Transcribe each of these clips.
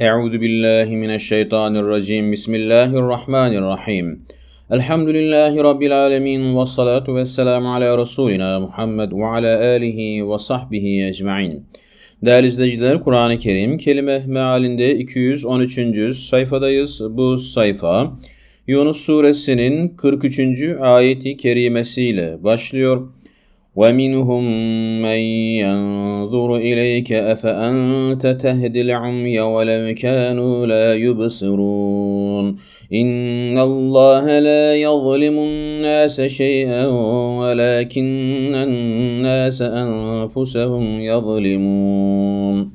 Euzu billahi mineşşeytanirracim. Bismillahirrahmanirrahim. Elhamdülillahi rabbil alamin ve salatu vesselam ala resulina Muhammed ve ala alihi ve sahbihi ecmaîn. Değerli izleyiciler, Kur'an-ı Kerim kelime mealinde 213. sayfadayız. Bu sayfa Yunus suresinin 43. ayeti kerimesiyle başlıyor. ومنهم من ينظر إليك أفأنت تهدي العمي ولو كانوا لا يبصرون إن الله لا يظلم الناس شيئا ولكن الناس أنفسهم يظلمون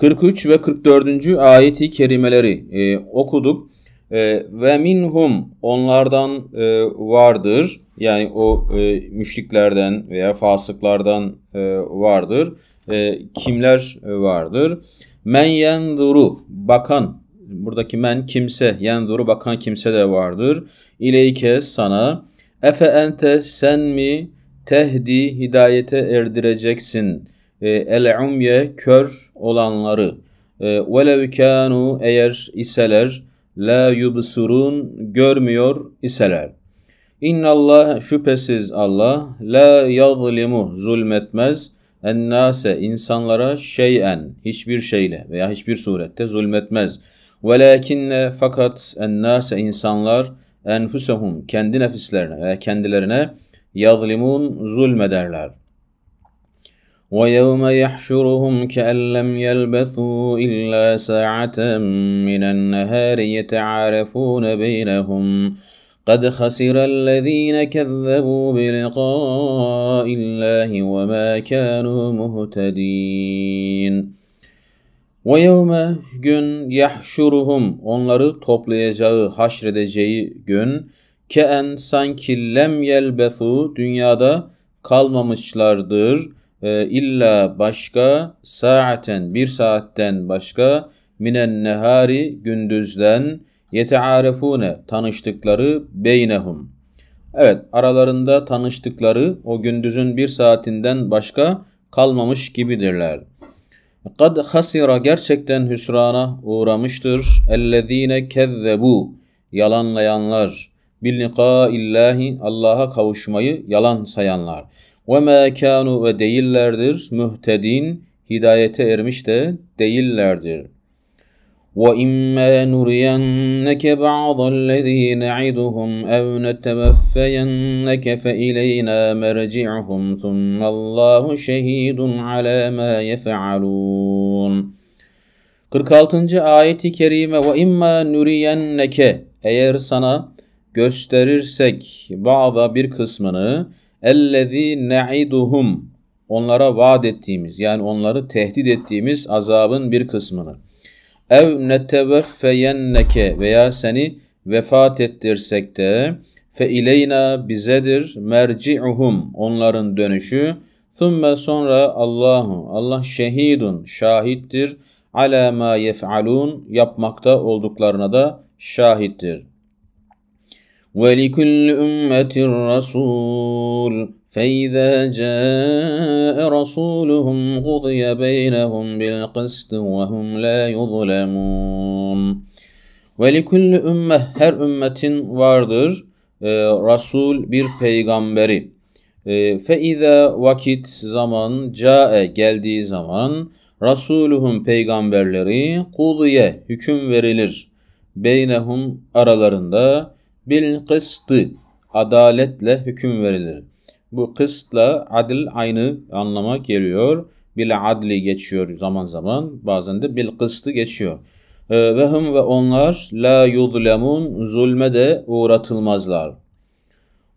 43 ve 44. ayeti kerimeleri e, okuduk. Ee, ve minhum onlardan e, vardır. Yani o e, müşriklerden veya fasıklardan e, vardır. E, kimler e, vardır? Men yenduru bakan buradaki men kimse yenduru bakan kimse de vardır. İleyke sana efe ente sen mi tehdi hidayete erdireceksin. E, el umye kör olanları. E, velev kânu eğer iseler la yubsurun görmüyor iseler. İnallah şüphesiz Allah la yazlimu zulmetmez ennase insanlara şeyen hiçbir şeyle veya hiçbir surette zulmetmez. Velakinne fakat ennase insanlar enfusehum kendi nefislerine veya kendilerine yazlimun zulmederler.'' ويوم يحشرهم كأن لم يلبثوا إلا ساعة من النهار يتعارفون بينهم قد خسر الذين كذبوا بلقاء الله وما كانوا مهتدين ويوم gün yahşuruhum onları toplayacağı, haşredeceği gün ke'en sanki lem yelbethu dünyada kalmamışlardır e, illa başka saaten bir saatten başka minen nehari gündüzden yetearefune tanıştıkları beynehum. Evet aralarında tanıştıkları o gündüzün bir saatinden başka kalmamış gibidirler. Kad hasira gerçekten hüsrana uğramıştır. Ellezinekezzebu yalanlayanlar. Bil illahi Allah'a kavuşmayı yalan sayanlar. Ve ma ve değillerdir mühtedin hidayete ermiş de değillerdir. Ve imma nuriyenneke ba'dallezî ne'iduhum ev neteveffeyenneke fe ileyna merci'uhum thummallahu şehidun ala ma yefe'alûn. 46. ayeti kerime ve imma nuriyenneke eğer sana gösterirsek ba'da bir kısmını اَلَّذ۪ي نَعِدُهُمْ Onlara vaat ettiğimiz yani onları tehdit ettiğimiz azabın bir kısmını. اَوْ نَتَوَفَّيَنَّكَ veya seni vefat ettirsek de fe ileyna bizedir merci'uhum onların dönüşü Thumme sonra Allahu Allah şehidun şahittir ala ma yef'alun yapmakta olduklarına da şahittir. ولكل أمة رسول فإذا جاء رسولهم قضي بينهم بالقسط وهم لا يظلمون ولكل أمة her ümmetin vardır e, Resul bir peygamberi. E, feize vakit zaman cae geldiği zaman Resuluhum peygamberleri kudiye hüküm verilir. Beynehum aralarında Bil kıstı adaletle hüküm verilir. Bu kıstla adil aynı anlama geliyor. Bil adli geçiyor zaman zaman. Bazen de bil kıstı geçiyor. Ee, ve hım ve onlar la yudlemun zulme de uğratılmazlar.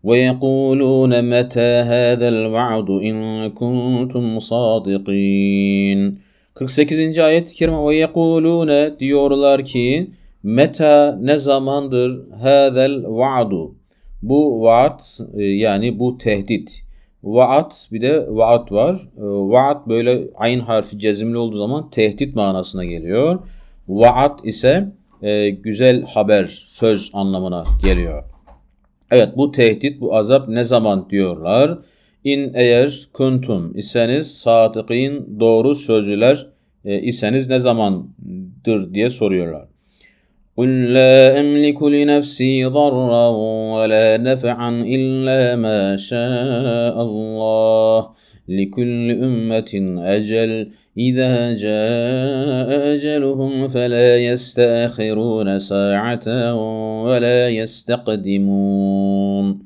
وَيَقُولُونَ مَتَى هَذَا الْوَعْدُ اِنْ كُنْتُمْ صَادِقِينَ 48. ayet-i kerime ve yekulune diyorlar ki Meta ne zamandır hazel va'du? Bu vaat e, yani bu tehdit. Vaat bir de vaat var. E, vaat böyle ayn harfi cezimli olduğu zaman tehdit manasına geliyor. Vaat ise e, güzel haber, söz anlamına geliyor. Evet bu tehdit, bu azap ne zaman diyorlar? İn eğer kuntum iseniz sadıkîn doğru sözlüler iseniz ne zamandır diye soruyorlar. قل لا أملك لنفسي ضرا ولا نفعا إلا ما شاء الله لكل أمة أجل إذا جاء أجلهم فلا يستأخرون ساعة ولا يستقدمون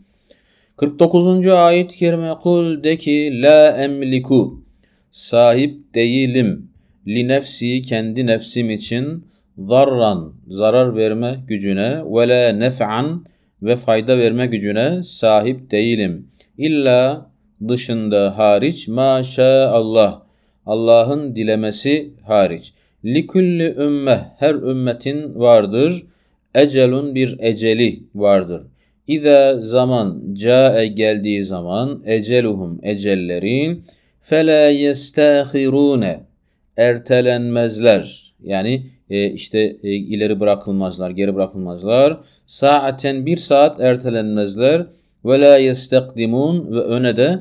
49. ayet-i kerime kul de ki la emliku sahip değilim li nefsi kendi nefsim için zarran zarar verme gücüne ve la nef'an ve fayda verme gücüne sahip değilim. İlla dışında hariç maşallah Allah'ın dilemesi hariç. Likulli ümmeh her ümmetin vardır. Ecelun bir eceli vardır. İde zaman cae geldiği zaman eceluhum ecellerin fele yestahirune ertelenmezler yani e, işte e, ileri bırakılmazlar, geri bırakılmazlar. Saaten bir saat ertelenmezler. Ve la yestekdimun ve öne de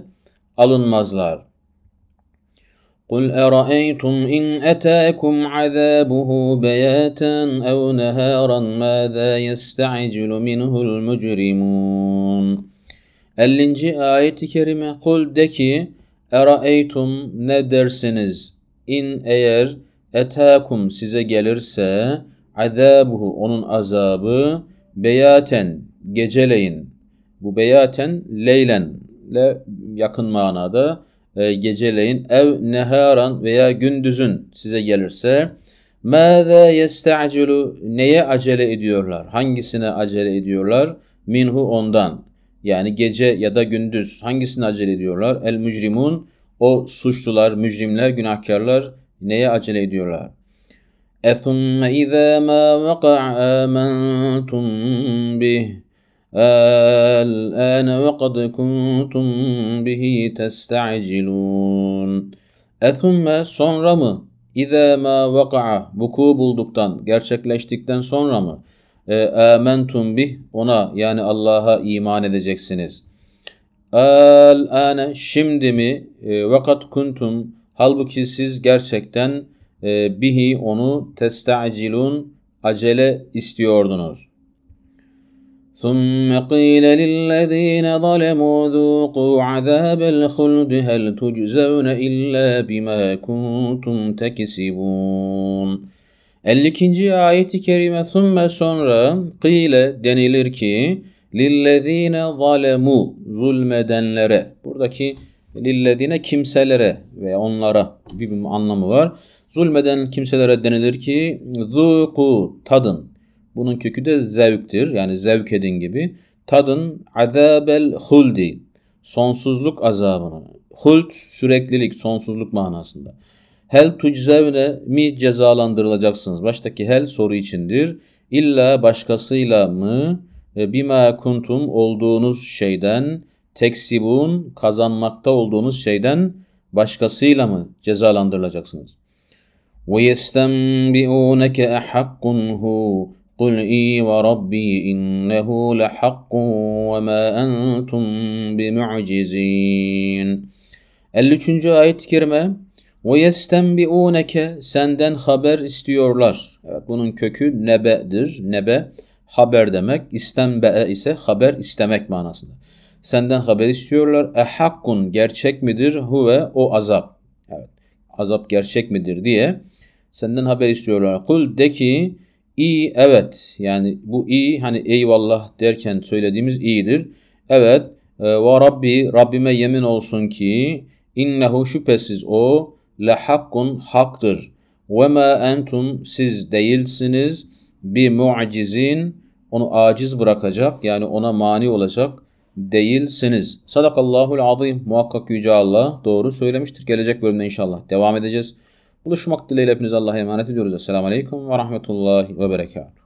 alınmazlar. قُلْ أَرَأَيْتُمْ إِنْ أَتَاكُمْ عَذَابُهُ بَيَاتًا أَوْ نَهَارًا مَاذَا يَسْتَعِجِلُ مِنْهُ الْمُجْرِمُونَ 50. ayet-i kerime Kul de ki Eraeytum ne dersiniz? İn eğer Etekum size gelirse azabuhu onun azabı beyaten geceleyin. Bu beyaten leylen le yakın manada e, geceleyin ev neharan veya gündüzün size gelirse Mâzâ yesta'cilu neye acele ediyorlar? Hangisine acele ediyorlar? Minhu ondan. Yani gece ya da gündüz hangisine acele ediyorlar? El mücrimun o suçlular, mücrimler, günahkarlar Neye acele ediyorlar? اَثُمَّ اِذَا مَا وَقَعْ آمَنْتُمْ بِهِ الآن وقد كنتم به تستعجلون اَثُمَّ sonra mı? اِذَا مَا وَقَعَ Vuku bulduktan, gerçekleştikten sonra mı? آمنتم e, به Ona yani Allah'a iman edeceksiniz. الآن şimdi mi? vakat e, kuntum Halbuki siz gerçekten e, bihi onu testa'cilun acele istiyordunuz. ثُمَّ قِيلَ لِلَّذ۪ينَ ظَلَمُوا ذُوقُوا عَذَابَ الْخُلْدِ هَلْ تُجْزَوْنَ اِلَّا بِمَا كُنْتُمْ تَكِسِبُونَ 52. ayeti kerime ثُمَّ sonra قِيلَ denilir ki لِلَّذ۪ينَ ظَلَمُوا zulmedenlere buradaki lillezine kimselere ve onlara bir anlamı var. Zulmeden kimselere denilir ki zuku tadın. Bunun kökü de zevktir. Yani zevk edin gibi. Tadın azabel huldi. Sonsuzluk azabını. Hult süreklilik, sonsuzluk manasında. Hel tuczevne mi cezalandırılacaksınız? Baştaki hel soru içindir. İlla başkasıyla mı? Bima kuntum olduğunuz şeyden teksibun kazanmakta olduğunuz şeyden başkasıyla mı cezalandırılacaksınız? وَيَسْتَنْبِئُونَكَ أَحَقٌ هُوَ قُلْ اِي وَرَبِّي اِنَّهُ لَحَقٌ وَمَا أَنْتُمْ بِمُعْجِزِينَ 53. ayet-i kerime وَيَسْتَنْبِئُونَكَ Senden haber istiyorlar. Evet, bunun kökü nebe'dir. Nebe haber demek. İstembe'e ise haber istemek manasında. Senden haber istiyorlar. Ehakkun gerçek midir? Huve o azap. Evet. Azap gerçek midir diye senden haber istiyorlar. Kul de ki iyi evet. Yani bu iyi hani eyvallah derken söylediğimiz iyidir. Evet. E, Ve Rabbi Rabbime yemin olsun ki innehu şüphesiz o lehakkun haktır. Ve ma entum siz değilsiniz bir mu'cizin onu aciz bırakacak yani ona mani olacak değilsiniz. Sadakallahul azim. Muhakkak Yüce Allah doğru söylemiştir. Gelecek bölümde inşallah devam edeceğiz. Buluşmak dileğiyle hepinize Allah'a emanet ediyoruz. Esselamu Aleyküm ve Rahmetullahi ve Berekatuhu.